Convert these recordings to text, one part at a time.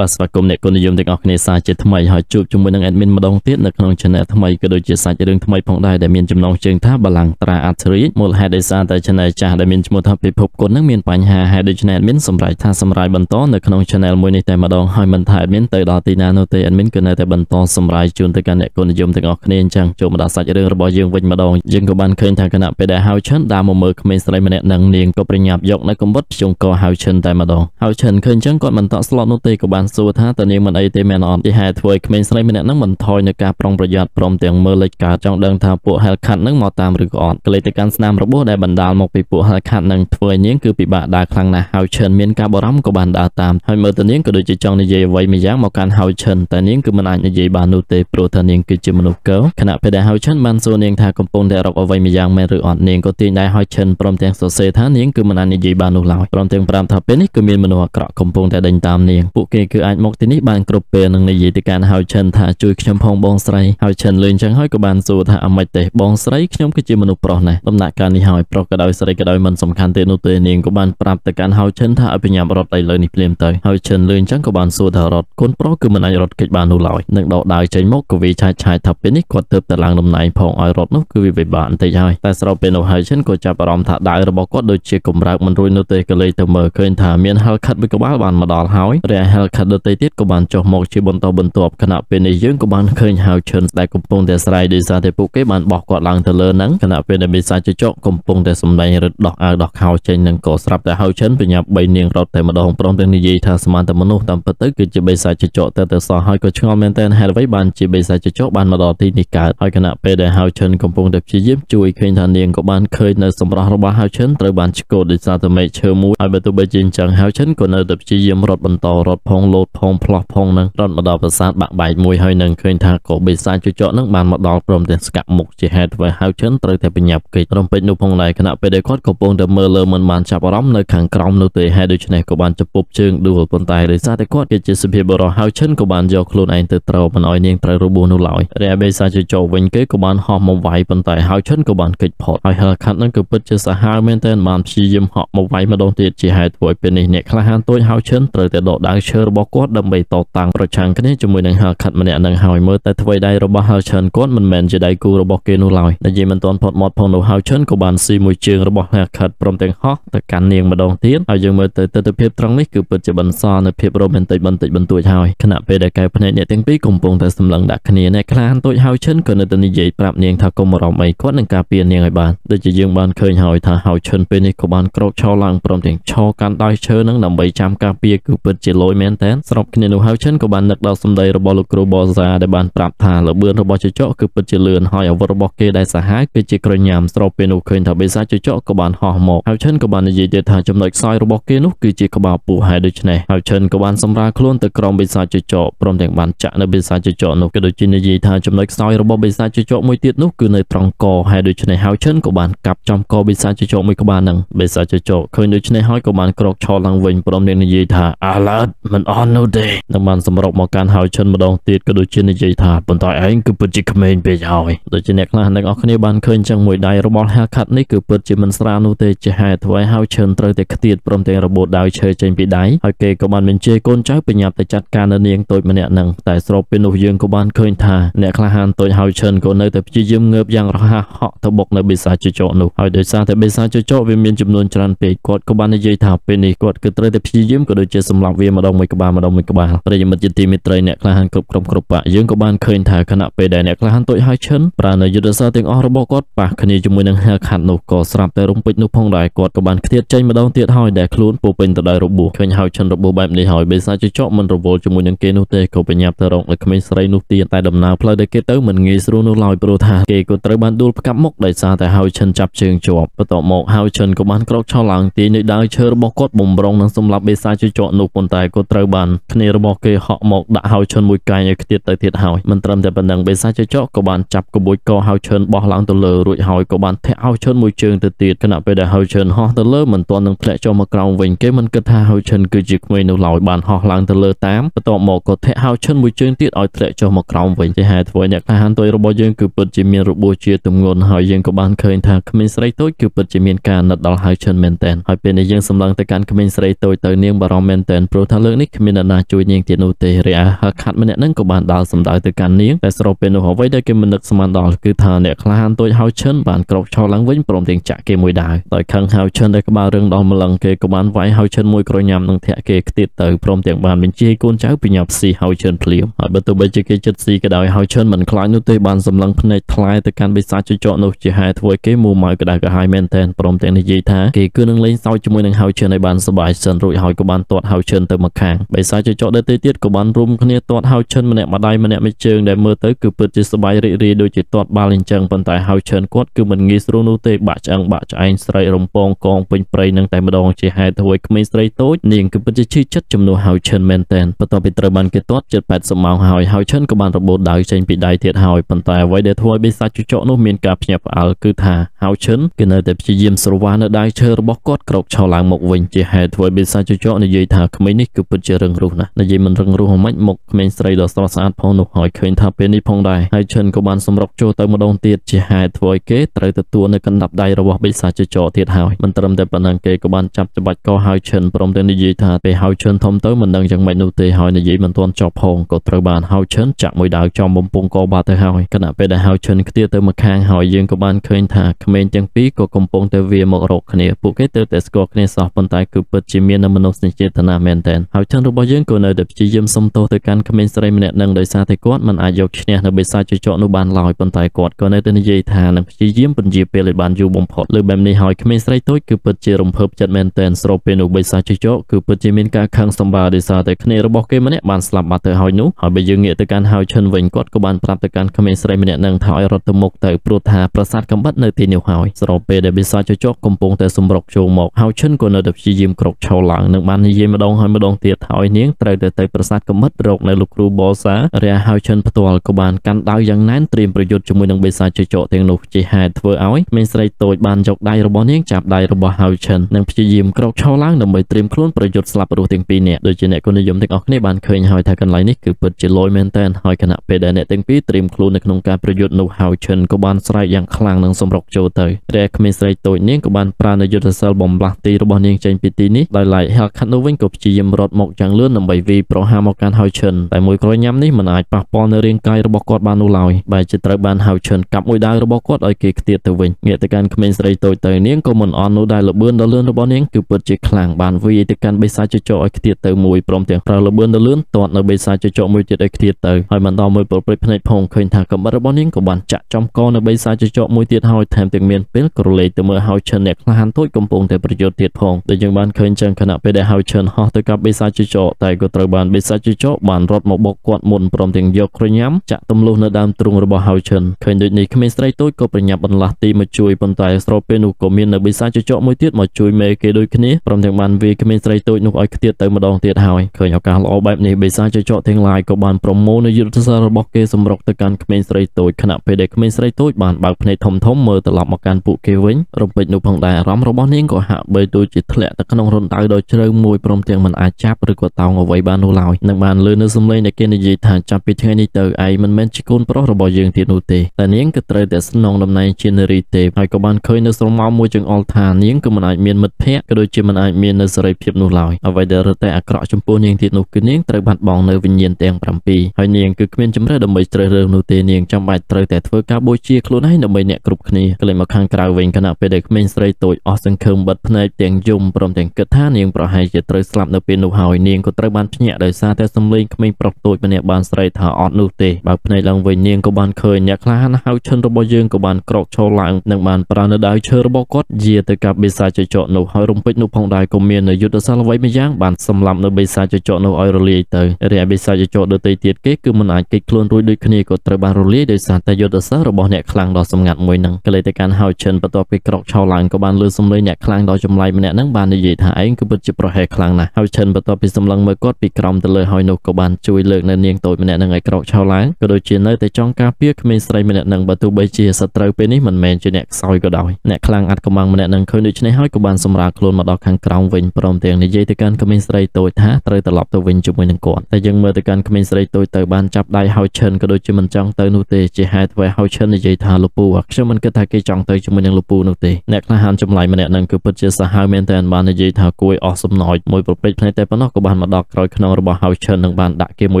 បាទស្វាគមន៍អ្នកគុណនិយមទាំងអស់គ្នាសាជាថ្មីហើយជួបជាមួយនឹង admin ម្ដងទៀតនៅក្នុង channel ថ្មីក៏ដូចជាសាច់រឿងថ្មីផងដែរដែលមានចំណងជើងថាបលាំងត្រាអធិរិយមូលហេតុដោយសារតែ channel ចាស់ដែលមានឈ្មោះថាពិភពគុណនឹងមានបញ្ហាហើយដូច្នេះ admin សម្រេចថាសម្រាប់បន្តនៅក្នុង channel មួយនេះតែម្ដងហើយមិនថា admin ទៅដល់ទីណានោះទេ admin ក៏នៅតែបន្តសម្រាប់ជូនទៅកាន់អ្នកគុណនិយមទាំងអស់គ្នាអញ្ចឹងចូលមកដល់សាច់រឿងរបស់យើងវិញម្ដងយើងក៏បានឃើញថាគណៈពេលដែលហៅឈិនដើរមកមើលក្មេងស្រីម្នាក់នឹងនាងក៏ប្រញាប់យកនៅកំបុតជុំកហៅឈិនតែម្ដងហៅឈិនឃើញអញ្ចឹងគាត់មិនតក់ស្លុតនោះទេក៏បានបានសួរថាតើនាងមិនអីទេមែនអត់គេហេតុធ្វើឲ្យក្មេងស្រីម្នាក់ហ្នឹងមិនថយនៅការប្រុងប្រយ័ត្នព្រមទាំងមើលលេខកើតចង់ដឹងថាពួក Hellcat ហ្នឹងមកតាមឬក៏អត់ក៏លេចទៅកាន់ស្នាមរបួសដែលបណ្ដាលមកពីពួក Hellcat ហ្នឹងធ្វើឲ្យនាងគឺពិបាកដើរខ្លាំងណាស់ហើយឈិនមានការបារម្ភក៏បានដើរតាមហើយមើលទៅនាងក៏ដូចជាចង់និយាយអ្វីមួយយ៉ាងមកកាន់ហើយឈិនតែនាងគឺមិនអាចនិយាយបាននោះទេព្រោះថានាងគឺជាមនុស្សកោខណៈពេលដែលហើយឈិនបានសួរនាងថាកំពុងតែរកអ្វីមួយយ៉ាងមែនឬអត់នាងក៏ទាញដែរហើយឈិនព្រមទាំងសរសេរថានាងគឺមិនអាចនិយាយបាននោះឡើយព្រមទាំងប្រាប់ថាពេលនេះគឺមានមនុស្សអាក្រក់កំពុងតែដេញតាមនាងពួកគេគឺអាចមកទីនេះបានគ្រប់ពេលនឹងនិយាយទៅកាន់ហៅឆិនថាជួយខ្ញុំផងបងស្រីហៅឆិនលឿនចឹងហើយក៏បានសួរថាអាម៉េចទេបងស្រីខ្ញុំគឺជាមនុស្សប្រុសណាស់ដំណាក់កាលនេះហើយប្រុសក៏ដោយស្រីក៏ដោយមិនសំខាន់ទេនោះទេនាងក៏បានប្រាប់ទៅកាន់ហៅឆិនថាឲ្យប្រញាប់រត់តែលើនេះភ្លាមទៅហៅឆិនលឿនចឹងក៏បានសួរថារត់កូនប្រុសគឺមិនអាចរត់គេចបាននោះឡើយនឹងដកដាវចេញមកក៏វាឆាយឆាយថាពេលនេះគាត់ទៅតែឡើងដំណែងផងឲ្យរត់នោះគឺវាពិបាកបន្តិចហើយតែស្របពេលនោះហៅឆិនក៏ចាប់អារម្មណ៍ថាដាវរបស់គាត់ដូចជាកំរើកមិនរួចនោះទេក៏លេចទៅមើលឃើញថាមានហលខាត់មួយក្បាលបានមកដល់ហើយរះហលខាត់តដតីទៀតក៏បានចុះមកជាបន្តបន្ទាប់ខណៈពេលនេះយើងក៏បានឃើញហៅឈិនដែលកំពុងតែស្រ័យដោយសារតែពួកគេបានបោះគាត់ឡើងទៅលើហ្នឹងខណៈពេលដែលមេសាជចកកំពុងតែសម្ដែងរឹតដោះអាវដោះខោចេញនឹងក៏ស្រាប់តែហៅឈិនបញ្ញាប់3នាងរត់តែម្ដងព្រមទាំងនិយាយថាសមានតែមនុស្សតាមពិតទៅគឺជាបេសាជចកតែទៅសោះហើយក៏ឆ្ងល់មែនទែនហេតុអ្វីបានជាបេសាជចកបានមកដល់ទីនេះកើតហើយខណៈពេលដែលហៅឈិនកំពុងតែព្យាយាមជួយឃើញថានាងក៏បានឃើញនៅសម្រស់របស់ហៅឈិនត្រូវបានឆ្កូតដោយសារតែមេឃឈើមួយហើយបើទោះបីជាអញ្ចឹងហៅឈិនក៏នៅតែព្យាយាមរត់បន្តរត់ផងលោតផងផ្លោះផងនឹងរត់មកដល់ប្រាសាទបាក់បែកមួយហើយនឹងឃើញថាកូបិសាចជចកនឹងបានមកដល់ព្រមទាំងស្កាប់មុខជាហេតុធ្វើហៅឈិនត្រូវតែបញ្ញាប់គេចរំពេចនោះផងដែរខណៈពេលដែលគាត់កំពុងតែមើលលើមិនបានចាប់អារម្មណ៍នៅខាងក្រោមនោះទេហើយដូច្នេះក៏បានចពុបជើងដួលប៉ុន្តែដោយសារតែគាត់គឺជាសុភាពបរោះហៅឈិនក៏បានយកខ្លួនឯងទៅត្រូវមិនឲ្យនាងត្រូវរបួសនោះឡើយរាបេសាជចកវិញគេក៏បានហោះមកវាយប៉ុន្តែហៅឈិនក៏បានគេចផុតហើយហឺខាត់នឹងក៏ពិតជាសាហាវមែនទែនបានព្យាយាមហក់មកវាយម្ដងទៀតជាហេតុធ្វើឲ្យពេលនេះអ្នកក្លាហានទួចហៅឈិនត្រូវតែដកដាវឈើរបស់របស់គាត់ដើម្បីតតាំងប្រឆាំងគ្នាជាមួយនឹងហាខាត់ម្នាក់នឹងហើយមើលតែថ្វីដៃរបស់ហៅឆិនគាត់មិនមែនជាដៃគូរបស់គេនោះឡើយតែយីមិនទាន់ផុតមាត់ផងនោះហៅឆិនក៏បានស៊ីមួយជើងរបស់ហាខាត់ព្រមទាំងហោះទៅកាន់នាងម្ដងទៀតហើយយើងមើលទៅទស្សនវិជ្ជាត្រង់នេះគឺពិតជាបន្សល់នូវភាពរ៉ូមែនទិកបន្តិចបន្តួចហើយខណៈពេលដែលកែវភ្នែកអ្នកទាំងពីរកំពុងតែសម្លឹងដាក់គ្នាអ្នកខ្លាហានតូចហៅឆិនក៏នៅតែនិយាយប្រាប់នាងថាកុំបារម្ភអីគាត់នឹងការពារនាងឲ្យបានដូចជាយើងបានឃើញហើយថាហៅឆិនពេលនេះក៏បានក្រោកឈរឡើងព្រមទាំងឈរកាន់ដៃឈើនឹងដើម្បីចាំការពារគឺពិតជាលយមែនទែនស្របគ្នានោះហើយឈិនក៏បាននឹកដល់សម្ដីរបស់លោកគ្រូបូសាដែលបានប្រាប់ថាលបឿនរបស់ជចកគឺពិតជាលឿនហើយអាវុធរបស់គេដែលសាហាវគឺជាក្រញាំស្របពេលនោះឃើញថាបិសាចជចកក៏បានហោះមកហើយឈិនក៏បាននិយាយទៀតថាចំណុចខ្សោយរបស់គេនោះគឺជាក្បាលពស់ហើយដូច្នេះហើយឈិនក៏បានសម្រាលខ្លួនទៅក្រោមបិសាចជចកព្រមទាំងបានចាក់នៅបិសាចជចកនោះក៏ដូចជានិយាយថាចំណុចខ្សោយរបស់បិសាចជចកមួយទៀតនោះគឺនៅត្រង់កហើយដូច្នេះហើយឈិនក៏បានកាប់ចំកបិសាចជចកមួយក្បាលនឹងបិសាចជចកឃើញដូច្នេះហើយក៏បានក្រោកឈរឡើងវិញព្រមទាំងនិយាយថាអាឡឺតមិនអអស់នោះទេនឹងបានសម្រុកមកកាន់ហើយឈិនម្ដងទៀតក៏ដូចជានិយាយថាប៉ុន្តែឯងគឺពិតជាក្មេងពេកហើយដូចជាអ្នកខ្លះអ្នកអស់គ្នាបានឃើញចឹងមួយដៃរបស់ហាខាត់នេះគឺពិតជាមិនស្រាលនោះទេជាហេតុធ្វើឲ្យហើយឈិនត្រូវតែខ្ទាតព្រមទាំងរបូតដៅឈើចេញពីដៃហើយគេក៏បានបញ្ជាកូនចៅបញ្ញាប់ទៅចាត់ការនៅនាងតូចម្នាក់នឹងតែស្របពេលនោះយើងក៏បានឃើញថាអ្នកក្លាហានតូចហើយឈិនក៏នៅតែព្យាយាមងើបយ៉ាងរហ័សហក់ទៅបុកនៅបិសាចចកនោះហើយដោយសារតែបិសាចចកវាមានចំនួនច្រើនពេកគាត់ក៏បាននិយាយថាពេលនេះគាត់គឺត្រូវតែព្យាយាមក៏ដូចជាសម្លាប់វាម្ដងមួយក្បាលបានម្ដុំមួយក្បាលប្រិយមិត្តជាទីមេត្រីអ្នកក្លាហានគ្រប់ក្រុមគ្រប់បាក់យើងក៏បានឃើញថាគណៈពេលដែលអ្នកក្លាហានទូចហើយឈិនប្រើនៅយុទ្ធសាស្ត្រទាំងអស់របស់គាត់ប៉ះគ្នាជាមួយនឹងហាខាត់នោះក៏ស្រាប់តែរំពេចនោះផងដែរគាត់ក៏បានខ្ទាតចេញម្ដងទៀតហើយដែលខ្លួនពោពេញទៅដោយរបួសឃើញហើយឈិនរបួសបែបនេះហើយបេសាជចកមិនរវល់ជាមួយនឹងគេនោះទេក៏បញ្ញាប់ទៅរកលើក្មេងស្រីនោះទៀតតែដំណើរផ្លូវដែលគេទៅមិនងាយស្រួលនោះឡើយព្រោះថាគេក៏ត្រូវបានដួលផ្កាប់មុខដោយសារតែហើយឈិនចាប់ជើងជាប់បន្ទាប់មកហើយឈិនក៏បានក្រោកឈរឡើងទាញនៅដើមឈើរបស់គាត់បំរុងនឹងសម្លាប់បេសាជចកនោះប៉ុន្តែក៏ត្រូវបានគ្នារបស់គេហក់មកដាក់ហើយឈិនមួយកែងឲ្យខ្ទាតទៅទៀតហើយមិនត្រឹមតែប៉ុណ្ណឹងបេសាចចកក៏បានចាប់ក្បួយកហើយឈិនបោះឡើងទៅលើរួចហើយក៏បានធាក់ហើយឈិនមួយជើងទៅទៀតខណៈពេលដែលហើយឈិនហោះទៅលើមិនទាន់នឹងធ្លាក់ចុះមកក្រោមវិញគេមិនគិតថាហើយឈិនគឺជាក្មេងនោះឡើយបានហោះឡើងទៅលើតាមបន្ទាប់មកក៏ធាក់ហើយឈិនមួយជើងទៀតឲ្យធ្លាក់ចុះមកក្រោមវិញជាហេតុធ្វើអ្នកក្លាហានទុយរបស់យើងគឺពិតជាមានរបួសជាទម្ងន់ហើយយើងក៏បានឃើញថាក្មេងស្រីតូចគឺពិតជាមានការណិតដល់ហើយឈិនមែនតែនហើយពេលនេះយើងសម្លឹងទៅកាន់ក្មេងស្រីតូចទៅនាងបារម្ភមែនតែនព្រោះថាលើកនេះគ្មានអ្នកណាជួយនាងទៀតនោះទេរីឯហឺខាត់ម្នាក់នឹងក៏បានដើរសម្ដៅទៅកាន់នាងតែស្របពេលនោះអ្វីដែលគេមិននឹកស្មានដល់គឺថាអ្នកក្លាហានតូចហៅឈិនបានក្រោកឈរឡើងវិញព្រមទាំងចាក់គេមួយដាវដោយខឹងហៅឈិនដែលក្បាលរឹងដល់ម្លឹងគេក៏បានវាយហៅឈិនមួយក្រញាំនឹងធាក់គេខ្ទៀតទៅព្រមទាំងបានបញ្ជាឲ្យកូនចៅពីញាប់ស៊ីហៅឈិនភ្លាមហើយបើទោះបីជាគេចិត្តស៊ីក៏ដោយហៅឈិនមិនខ្លាចនោះទេបានសម្លឹងភ្នែកថ្លាយទៅកាន់បិសាចជជក់នោះជាហេតុធ្វើឲ្យគេមួម៉ៅក្តៅក្រហាយមែនទែនព្រមទាំងនិយាយថាគេគឺនឹងលេងសើចជាមួយនឹងហៅឈិនឲ្យបានសប្បាយសិនរួចហើយក៏បានទាត់ហៅឈិនទៅមកខាងបិសាចជចកដេតេទៀតក៏បានរុំគ្នាទាត់ហៅឈិនម្នាក់ម្ដាយម្នាក់មួយជើងដែលមើលទៅគឺពិតជាសបាយរីករាយដូចជាទាត់បាល់អញ្ចឹងប៉ុន្តែហៅឈិនគាត់គឺមិនងាយស្រួលនោះទេបាក់ឆ្អឹងបាក់ឆ្អែងស្រែករំពងកងពេញព្រៃនឹងតែម្ដងជាហេតុធ្វើឲ្យក្មេងស្រីតូចនាងគឺពិតជាឈឺចិត្តជំនួសហៅឈិនមែនទែនបន្ទាប់ពីត្រូវបានគេទាត់ជិត80ម៉ោងហើយហៅឈិនក៏បានរបូតដៅចេញពីដៃទៀតហើយប៉ុន្តែអ្វីដែលធ្វើឲ្យបិសាចជចកនោះមានការភ្ញាក់ផ្អើលគឺថាហើយឈិនគេនៅតែព្យាយាមស្រវានៅដៃឈើរបស់គាត់ក្រោកឈរឡើងមកវិញជាហេតុធ្វើឲ្យបិសាចជជកនិយាយថាក្មេងនេះគឺពិតជារឹងរូសណាស់និយាយមិនរឹងរូសហ្មងមកក្មេងស្រីដ៏ស្រស់ស្អាតផងនោះហើយឃើញថាពេលនេះផងដែរហើយឈិនក៏បានសម្រុកចូលទៅម្ដងទៀតជាហេតុធ្វើឲ្យគេត្រូវទទួលនៅកណ្ដាប់ដៃរបស់បិសាចជជកទៀតហើយមិនត្រឹមតែប៉ុណ្ណឹងគេក៏បានចាប់ច្បាច់កហើយឈិនព្រមទាំងនិយាយថាពេលហើយឈិនធំទៅមិនដឹងយ៉ាងម៉េចនោះទេហើយនិយាយមិនទាន់ចប់ផងក៏ត្រូវបានហើយឈិនចាក់មួយដាវចំបំពង់កបាត់ទៅហើយគណៈពេលដែលហើយឈិនខ្ទាទៅម្ខាងហើយយើងក៏បានឃើញថាក្ក្មេងទាំងពីរក៏កំពុងតែវាមករកគ្នាពួកគេទៅតែស្គាល់គ្នាសោះប៉ុន្តែគឺពិតជាមាននូវមនោសញ្ចេតនាមែនទែនហើយឆានរបស់យើងក៏នៅតែព្យាយាមសុំទោសទៅកាន់ក្មេងស្រីម្នាក់នឹងដោយសារតែគាត់មិនអាចយកឈ្នះនៅបិសាចជជក់នោះបានឡើយប៉ុន្តែគាត់ក៏នៅតែនិយាយថានឹងព្យាយាមពន្យាពេលឲ្យបានយូរបំផុតលើបែបនេះហើយក្មេងស្រីតូចគឺពិតជារំភើបចិត្តមែនទែនស្របពេលនោះបិសាចជជក់គឺពិតជាមានការខឹងសម្បារដោយសារតែគ្នារបស់គេម្នាក់បានស្លាប់បាត់ទៅហើយនោះហើយបើយើងងាកទៅកាន់ហើយឈិនវិញគាត់ក៏បានប្រាប់ទៅកាន់ក្មេងស្រីម្នាក់នឹងថាឲ្យរត់ទៅមុខទៅព្រោះថាប្រាសាទកំបិតនៅទីនោះយកហើយស្របពេលដែលបិសាចជជកកំពុងតែសម្រុកចូលមកហៅឈិនក៏នៅតែព្យាយាមក្រោកឈរឡើងនឹងបាននិយាយម្ដងហើយម្ដងទៀតហើយនាងត្រូវតែទៅប្រាសាទកំបិតរកនៅលោកគ្រូបលសារះហៅឈិនផ្ទាល់ក៏បានកាន់ដៅយ៉ាងណែនត្រៀមប្រយុទ្ធជាមួយនឹងបិសាចជជកទាំងនោះជាហេតុធ្វើឲ្យមេស្រីតូចបានយកដៃរបស់នាងចាប់ដៃរបស់ហៅឈិននិងព្យាយាមក្រោកឈរឡើងដើម្បីត្រៀមខ្លួនប្រយុទ្ធស្លាប់រស់ទាំងពីរនាក់ដូចជាអ្នកគុណនិយមទាំងអស់គ្នាបានឃើញហើយថាកន្លែងនេះគឺពិតជាលយមែនតើហើយគណៈពេលដែលអ្នកទាំងពីរត្រៀមខ្លួននៅក្នុងការប្រយុទ្ធនោះហៅឈិនក៏បានស្រែកយ៉ាងខ្លាំងនិងសម្រុកចូលទៅរីឯក្មេងស្រីតូចនាងក៏បានប្រើនៅយុទ្ធសាស្ត្របំលាស់ទីរបស់នាងចេញពីទីនេះដោយឡែកហេលខាត់នោះវិញក៏ព្យាយាមរត់មកយ៉ាងលឿនដើម្បីវាយប្រហារមកកាន់ហៅឈិនតែមួយក្រញ៉ាំនេះមិនអាចប៉ះពាល់នៅរាងកាយរបស់គាត់បាននោះឡើយបែរជាត្រូវបានហៅឈិនកាប់មួយដាវរបស់គាត់ឲ្យគេខ្ទាតទៅវិញងាកទៅកាន់ក្មេងស្រីតូចទៅនាងក៏មិនអន់នោះដែរលបឿនដ៏លឿនរបស់នាងគឺពិតជាខ្លាំងបានវាយទៅកាន់បិសាចចកឲ្យខ្ទាតទៅមួយព្រមទាំងប្រើលបឿនដ៏លឿនទាត់នៅបិសាចចកមួយទៀតឲ្យខ្ទាតទៅហើយមិនដល់មួយប្រព្រឹត្តភ្នែកផងឃើញថាកំបិតរបស់នាងក៏បានចាក់ចំកនៅបិសាចចកមួយទៀតហើយថែមទាំងយើងមានពេលក្រឡេកទៅមើលហៅឈិនអ្នកក្លាហានទូចកំពុងតែប្រយុទ្ធទៀតផងដែលយើងបានឃើញចឹងខណៈពេលដែលហៅឈិនហោះទៅកាប់បិសាចជចកតែក៏ត្រូវបានបិសាចជចកបានរត់មកបុកគាត់មុនព្រមទាំងយកក្រញាំចាក់ទម្លុះនៅដើមទ្រូងរបស់ហៅឈិនឃើញដូចនេះក្មេងស្រីទូចក៏ប្រញាប់បន្លាស់ទីមកជួយប៉ុន្តែស្របពេលនោះក៏មាននៅបិសាចជចកមួយទៀតមកជួយមេគេដូចគ្នាព្រមទាំងបានវាយក្មេងស្រីទូចនោះឲ្យខ្ទាតទៅម្ដងទៀតហើយឃើញឱកាសល្អបែបនេះបិសាចចកទាំងឡាយក៏បានប្រមូលនៅយុទ្ធសាស្ត្ររបស់គេសម្រុកទៅកាន់ក្មេងស្រីទូចខណៈពេលដែលក្មេងស្រីទូចបានបើកភ្នែកធំធំមើលទៅប់មកកាន់ពួកគេវិញរំពេចនោះផងដែរអារម្មណ៍របស់នាងក៏ហាក់បីដូចជាធ្លាក់ទៅក្នុងរណ្ដៅដ៏ជ្រៅមួយព្រមទាំងមិនអាចចាប់ឬក៏តោងអ្វីបាននោះឡើយនឹងបានលើនៅសំឡេងដែលគេនិយាយថាចាប់ពីថ្ងៃនេះទៅឯងមិនមែនជាកូនប្រុសរបស់យើងទៀតនោះទេតែនាងក៏ត្រូវតែស្នងតំណែងជានារីទេហើយក៏បានឃើញនៅស្រមោលមួយចង្អុលថានាងក៏មិនអាចមានមិត្តភ័ក្តិក៏ដូចជាមិនអាចមាននៅសេរីភាពនោះឡើយអ្វីដែលរត់តែអាក្រក់ចំពោះនាងទៀតនោះគឺនាងត្រូវបាត់បង់នៅវិញ្ញាណទាំង7ហើយនាងគឺគ្មានជំរឿដើម្បីជ្រើសរើសនោះទេនាងចាំបាច់ត្រូវតែធ្វើការបូជាខ្លួនឯងដើម្បីអ្នកគ្រប់គ្នាក្លលេចមកខាងក្រៅវិញខណៈពេលដែលក្មេងស្រីតូចអស់សង្ឃឹមបិទភ្នែកទាំងយំព្រមទាំងគិតថានាងប្រហែលជាត្រូវស្លាប់នៅពេលនោះហើយនាងក៏ត្រូវបានភ្ញាក់ដោយសារតែសំឡេងក្មេងប្រុសតូចម្នាក់បានស្រែកថាអត់នោះទេបើភ្នែកឡើងវិញនាងក៏បានឃើញអ្នកក្លាហានហៅឈិនរបស់យើងក៏បានក្រោកឈរឡើងនិងបានប្រើនៅដៅឈើរបស់គាត់យាទៅកាប់បិសាចចកនោះហើយរំពេចនោះផងដែរក៏មាននៅយុទ្ធសាស្ត្រអ្វីមួយយ៉ាងបានសម្លាប់នៅបិសាចចកនោះឲ្យរលាយទៅរីឯបិសាចចកដទៃទៀតគេគឺមិនអាចគេចខ្លួនរួចដូចគ្នាក៏ត្រូវបានរលាយដោយសារតែយុទ្ធសាស្ត្ររបស់អ្នកខ្លាំងដ៏សម្ងាត់មួយនឹងកលិតកាកាន់ហើយឈិនបន្ទាប់ពីក្រកឆោឡើងក៏បានលើសំឡេងអ្នកខ្លាំងដល់ចម្លែកម្នាក់ហ្នឹងបាននិយាយថាឯងគឺពិតជាប្រហែលខ្លាំងណាស់ហើយឈិនបន្ទាប់ពីសម្លឹងមើលគាត់ពីក្រោមទៅលើហើយនោះក៏បាន ជួយលើកនៅនាងតូចម្នាក់ហ្នឹងឲ្យក្រកឆោឡើងក៏ដូចជានៅតែចង់ការពារក្មេងស្រីម្នាក់ហ្នឹងបើទោះបីជាសត្រូវពេលនេះមិនមែនជាអ្នកខ្សោយក៏ដោយអ្នកខ្លាំងអាចកំបាំងម្នាក់ហ្នឹងឃើញដូច្នេះហើយក៏បានសម្រាលខ្លួនមកដល់ខាងក្រោមវិញព្រមទាំងនិយាយទៅកាន់ក្មេងស្រីតូចថាត្រូវត្រឡប់ទៅវិញជាមួយនឹងគាត់តែយើងមើលទៅកាន់ក្មេងស្រីតូចទៅបានចាប់ដៃហើយឈិនក៏ដូចជាមិនចង់ទៅនោះទេជាហេតុអ្វីហើយឈិននិយាយថាលោកពូខ្ញុំមិនគិតថាគេចង់ទៅជាមួយនឹងលោកពូនោះទេអ្នកក្លាហានចម្លៃម្នាក់នឹងគឺពិតជាសាហាវមែនទែនបាននិយាយថាគួរអស់សំណោចមួយប្រពេចភ្នែកតែប៉ុណ្ណោះក៏បានមកដល់ក្រោយខ្នងរបស់ហៅឈិននឹងបានដាក់គេមួ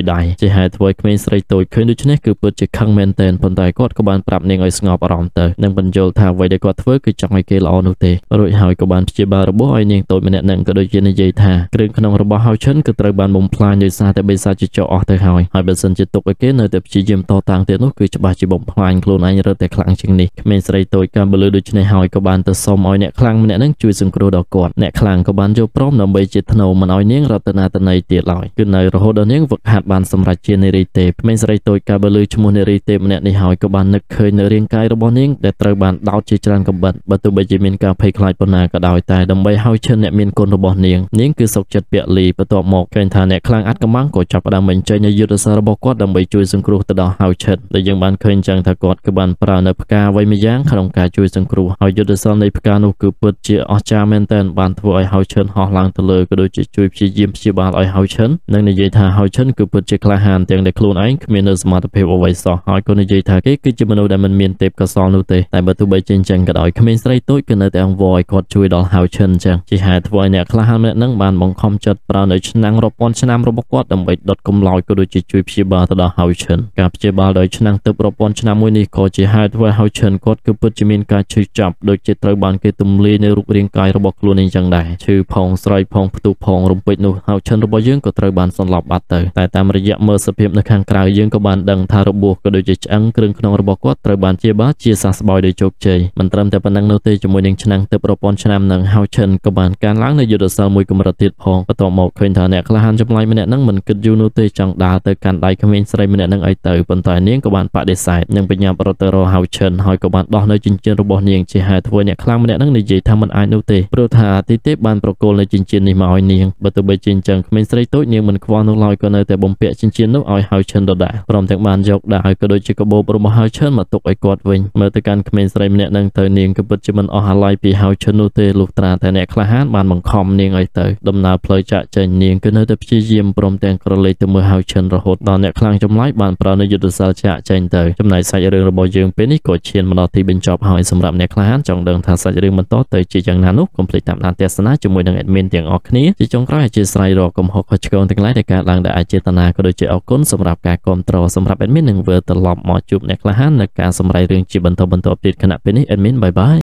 យដែរជាហេតុធ្វើឲ្យក្មេងស្រីតូចឃើញដូច្នេះគឺពិតជាខឹងមែនទែនប៉ុន្តែគាត់ក៏បានប្រាប់នាងឲ្យស្ងប់អារម្មណ៍ទៅនិងបញ្យល់ថាអ្វីដែលគាត់ធ្វើគឺចង់ឲ្យគេល្អនោះទេរួចហើយក៏បានព្យាបាលរបួសឲ្យនាងតូចម្នាក់នឹងក៏ដូចជានិយាយថាគ្រឿងក្នុងរបស់ហៅឈិនគឺត្រូវបានបំផ្លាញដោយសារតែបិសាចចោអស់ទៅហើយហើយបើសិនជាទុកឲ្យគេនៅតែព្យាយាមតតាំងទៀតនោះគឺច្បាស់ជាបំផ្លាញខ្លួនឯងរឹតតែខ្លាំងជាងនេះក្មេងស្រីតូចចកម្ពុជាដូច្នេះហើយក៏បានទៅសុំឲ្យអ្នកខ្លាំងម្នាក់នឹងជួយសង្គ្រោះដល់គាត់អ្នកខ្លាំងក៏បានយល់ព្រមដើម្បីជាថ្នូវមិនឲ្យនាងរតនាតន័យទៀតឡើយគឺនៅរហូតដល់នាងវឹកហាត់បានសម្រេចជានារីទេក្មេងស្រីតូចកម្ពុជាឈ្មោះនារីទេម្នាក់នេះហើយក៏បាននឹកឃើញនៅរាងកាយរបស់នាងដែលត្រូវបានដោតជាច្រើនកំបិតបើទោះបីជាមានការភ័យខ្លាចប៉ុណ្ណាក៏ដោយតែដើម្បីឲ្យឈិនអ្នកមានគុណរបស់នាងនាងគឺសុកចិត្តពាក់លីបន្ទាប់មកឃើញថាអ្នកខ្លាំងអាចកំបាំងក៏ចាប់ផ្ដើមបញ្ចេញយុទ្ធសាស្ត្ររបស់គាត់ដើម្បីជួយសង្គ្រោះទៅដល់ហៅឈិនដែលយើងបានឃើញចឹងថាគាត់គឺបានប្រើនៅផ្កាអ្វីមួយយ៉ាងក្នុងការជួយសង្គ្រោះហើយយុទ្ធសាស្ត្រនៃផ្កានោះគឺពិតជាអស្ចារ្យមែនទែនបានធ្វើឲ្យហៅឈិនហោះឡើងទៅលើក៏ដូចជាជួយព្យាយាមព្យាបាលឲ្យហៅឈិននិងនិយាយថាហៅឈិនគឺពិតជាក្លាហានទាំងដែលខ្លួនឯងគ្មាននៅសមត្ថភាពអ្វីសោះហើយក៏និយាយថាគេគឺជាមនុស្សដែលមិនមានទេពកោសលនោះទេតែបើទោះបីជាអញ្ចឹងក៏ដោយក្មេងស្រីតូចក៏នៅតែអង្វរឲ្យគាត់ជួយដល់ហៅឈិនអញ្ចឹងជាហេតុធ្វើឲ្យអ្នកក្លាហានម្នាក់នឹងបានបង្ខំចិត្តប្រើនៅឆ្នាំងរាប់ពាន់ឆ្នាំរបស់គាត់ដើម្បីដុតកម្លោចក៏ដូចជាជួយព្យាបាលទៅដល់ហៅឈិនការព្យាបាលដោយឆ្នាំងទឹករាប់ពាន់ឆ្នាំមួយនេះក៏ជាហេតុធ្វើឲ្យហៅឈិនគាត់គឺពិតជាមានការឈឺចាប់ដូចជាត្រូវបានគេទម្លាយនៅរូបរាងកាយរបស់ខ្លួនឯងយ៉ាងដែរឈឺផងស្រែកផងផ្ទុះផងរំពេចនោះហើយឈិនរបស់យើងក៏ត្រូវបានសន្លប់បាត់ទៅតែតាមរយៈមើលសភាពនៅខាងក្រៅយើងក៏បានដឹងថារបួសក៏ដូចជាឆ្អឹងគ្រឿងក្នុងរបស់គាត់ត្រូវបានជាបាលជាសះស្បើយដោយជោគជ័យមិនត្រឹមតែប៉ុណ្ណឹងនោះទេជាមួយនឹងឆ្នាំទៅប្រព័ន្ធឆ្នាំនឹងហើយឈិនក៏បានកានឡើងនៅយុទ្ធសាស្ត្រមួយកម្រិតទៀតផងបន្ទាប់មកឃើញថាអ្នកក្លាហានចម្លែកម្នាក់នឹងមិនគិតយូរនោះទេចង់ដើរទៅកាន់ដៃក្មេងស្រីម្នាក់នឹងឲ្យទៅប៉ុន្តែនាងក៏បានបដិសេធនិងបញ្ញាប់រត់ទៅរកហៅឈិនហើយក៏បានដោះនៅជាចិញ្ចៀនរបស់នាងជាហេតុធ្វើអ្នកខ្លាំងម្នាក់នឹងនិយាយថាមិនអាចនោះទេព្រោះថាអាទិទេពបានប្រគល់នៅចិញ្ចៀននេះមកឲ្យនាងបើទោះបីជាអញ្ចឹងក្មេងស្រីតូចនាងមិនខ្វល់នោះឡើយក៏នៅតែបំពាក់ចិញ្ចៀននោះឲ្យហើយឈិនដដែលព្រមទាំងបានយកដាក់ឲ្យក៏ដូចជាកបោបរបស់ហើយឈិនមកទុកឲ្យគាត់វិញមើលទៅកាន់ក្មេងស្រីម្នាក់នឹងទៅនាងក៏ពិតជាមិនអស់អាល័យពីហើយឈិននោះទេលុះត្រាតែអ្នកក្លាហានបានបង្ខំនាងឲ្យទៅដំណើរផ្លូវចាក់ចែងនាងក៏នៅតែព្យាយាមព្រមទាំងក្រឡេកទៅមើលហើយឈិនរហូតដល់អ្នកខ្លាំងចម្លាយបានប្រើនៅយុទ្ធសាស្ត្រចាក់ចែងទៅចំណែកសាច់រឿងរបស់យើងពេលនេះក៏ឈានមកដល់ទីបញ្ចប់ប់ហើយសម្រាប់អ្នកខ្លាហានចង់ដឹងថាសាច់រឿងបន្តទៅជាយ៉ាងណានោះកុំភ្លេចតាមដានទស្សនាជាមួយនឹង admin ទាំងអស់គ្នាជាចុងក្រោយអធិស្ឋានរកកំហុសខុសឆ្គងទាំងឡាយដែលកើតឡើងដោយអចេតនាក៏ដូចជាអរគុណសម្រាប់ការគ្រប់គ្រងសម្រាប់ admin និងវិលត្រឡប់មកជួបអ្នកខ្លាហាននៅការសម្រេចរឿងជាបន្តបន្តទៀតគណៈពេលនេះ admin បាយបាយ